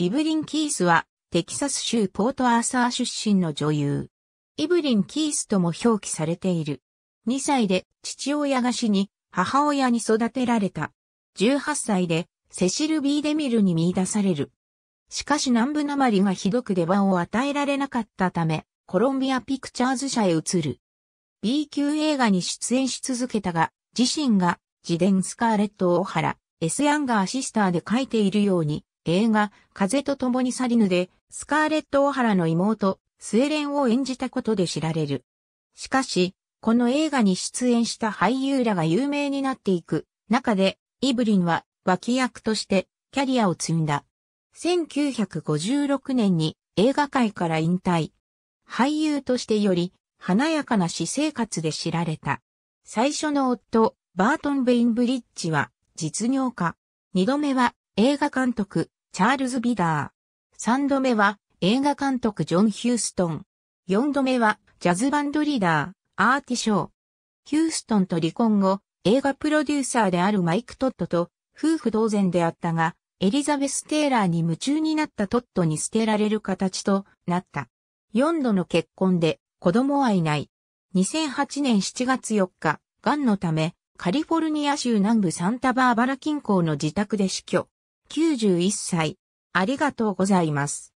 イブリン・キースは、テキサス州ポートアーサー出身の女優。イブリン・キースとも表記されている。2歳で父親が死に、母親に育てられた。18歳で、セシル・ビー・デミルに見出される。しかし南部なまりがひどく出番を与えられなかったため、コロンビア・ピクチャーズ社へ移る。B 級映画に出演し続けたが、自身が、自伝スカーレット・オハラ、S・ ヤンガー・シスターで書いているように、映画、風と共に去りぬで、スカーレット・オハラの妹、スエレンを演じたことで知られる。しかし、この映画に出演した俳優らが有名になっていく中で、イブリンは脇役としてキャリアを積んだ。1956年に映画界から引退。俳優としてより華やかな私生活で知られた。最初の夫、バートン・ベインブリッジは実業家。二度目は映画監督、チャールズ・ビダー。3度目は映画監督ジョン・ヒューストン。4度目はジャズバンドリーダー、アーティショー。ヒューストンと離婚後、映画プロデューサーであるマイク・トットと夫婦同然であったが、エリザベス・テイラーに夢中になったトットに捨てられる形となった。4度の結婚で子供はいない。2008年7月4日、癌のため、カリフォルニア州南部サンタバーバラ近郊の自宅で死去。91歳。ありがとうございます。